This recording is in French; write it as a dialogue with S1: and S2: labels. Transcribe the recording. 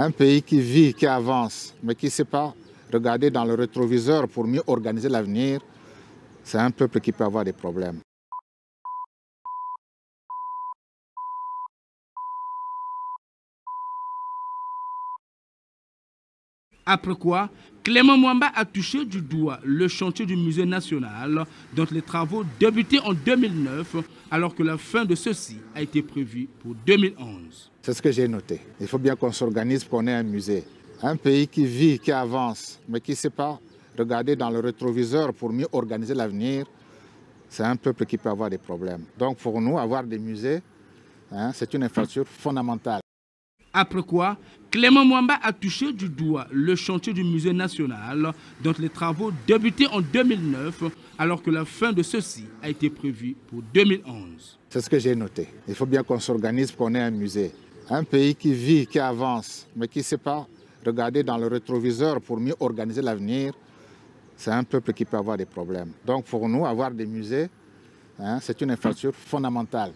S1: Un pays qui vit, qui avance, mais qui ne sait pas regarder dans le rétroviseur pour mieux organiser l'avenir, c'est un peuple qui peut avoir des problèmes.
S2: Après quoi, Clément Mwamba a touché du doigt le chantier du musée national, dont les travaux débutaient en 2009, alors que la fin de ceux-ci a été prévue pour 2011.
S1: C'est ce que j'ai noté. Il faut bien qu'on s'organise pour qu'on ait un musée. Un pays qui vit, qui avance, mais qui ne sait pas regarder dans le rétroviseur pour mieux organiser l'avenir, c'est un peuple qui peut avoir des problèmes. Donc pour nous, avoir des musées, hein, c'est une infrastructure fondamentale.
S2: Après quoi, Clément Mwamba a touché du doigt le chantier du musée national, dont les travaux débutaient en 2009, alors que la fin de ceci a été prévue pour 2011.
S1: C'est ce que j'ai noté. Il faut bien qu'on s'organise, pour qu'on ait un musée. Un pays qui vit, qui avance, mais qui ne sait pas regarder dans le rétroviseur pour mieux organiser l'avenir, c'est un peuple qui peut avoir des problèmes. Donc pour nous, avoir des musées, hein, c'est une infrastructure fondamentale.